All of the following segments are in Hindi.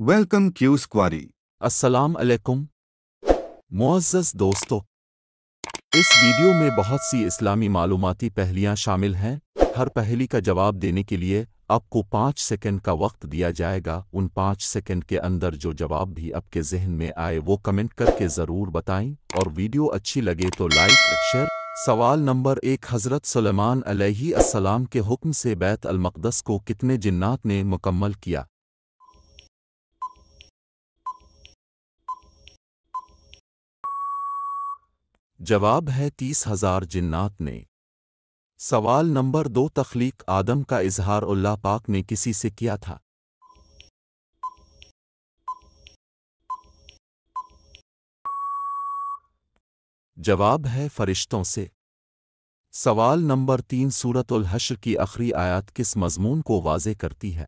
वेलकम क्यू स्क्वारी अस्सलाम वालेकुम दोस्तों इस वीडियो में बहुत सी इस्लामी मालूमती पहलियाँ शामिल हैं हर पहली का जवाब देने के लिए आपको पाँच सेकंड का वक्त दिया जाएगा उन पाँच सेकंड के अंदर जो जवाब भी आपके जहन में आए वो कमेंट करके ज़रूर बताएं और वीडियो अच्छी लगे तो लाइक शेयर सवाल नंबर एक हज़रत सलेमान अलैहि अस्सलाम के हुक्म से बैत अलमकदस को कितने जिन्नात ने मुकम्मल किया जवाब है तीस हजार जिन्नात ने सवाल नंबर दो तख्लीक आदम का इजहार उल्ला पाक ने किसी से किया था जवाब है फरिश्तों से सवाल नंबर तीन सूरत उल हश्र की आखिरी आयत किस मजमून को वाजे करती है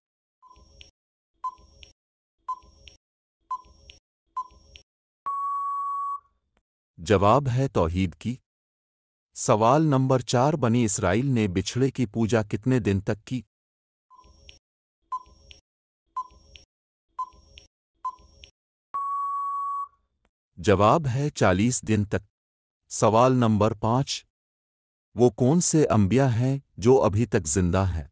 जवाब है तोहीद की सवाल नंबर चार बनी इसराइल ने बिछड़े की पूजा कितने दिन तक की जवाब है चालीस दिन तक सवाल नंबर पांच वो कौन से अंबिया हैं जो अभी तक जिंदा हैं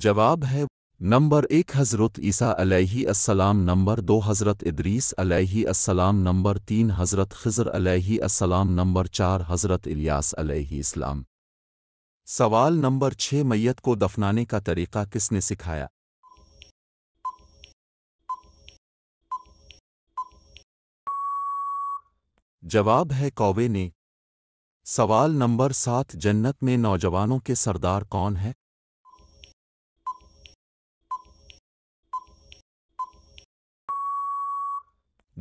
जवाब है नंबर एक हज़रत ईसा असलम नंबर दो हज़रत इदरीस असलम नंबर तीन हज़रत खज़र असलम नंबर चार हज़रत इलियास इस्लाम सवाल नंबर छः मैयत को दफनाने का तरीक़ा किसने सिखाया जवाब है कौवे ने सवाल नंबर सात जन्नत में नौजवानों के सरदार कौन है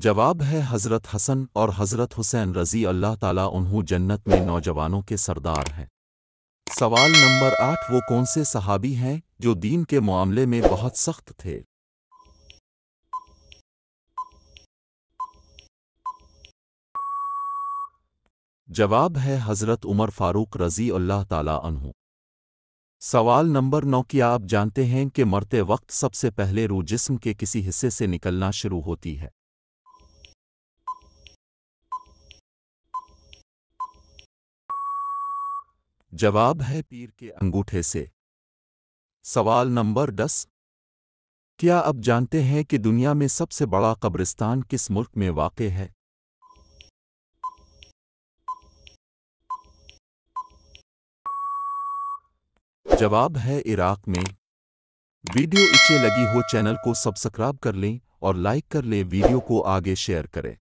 जवाब है हज़रत हसन और हज़रत हुसैन रज़ी अल्लाह ताला उन्हों जन्नत में नौजवानों के सरदार हैं सवाल नंबर आठ वो कौन से सहाबी हैं जो दीन के मामले में बहुत सख्त थे जवाब है हज़रत उमर फारूक रज़ी अल्लाह ताला अनहु सवाल नंबर नौ कि आप जानते हैं कि मरते वक्त सबसे पहले रू जिस्म के किसी हिस्से से निकलना शुरू होती है जवाब है पीर के अंगूठे से सवाल नंबर दस क्या आप जानते हैं कि दुनिया में सबसे बड़ा कब्रिस्तान किस मुल्क में वाक़ है जवाब है इराक में वीडियो इच्छे लगी हो चैनल को सब्सक्राइब कर लें और लाइक कर लें वीडियो को आगे शेयर करें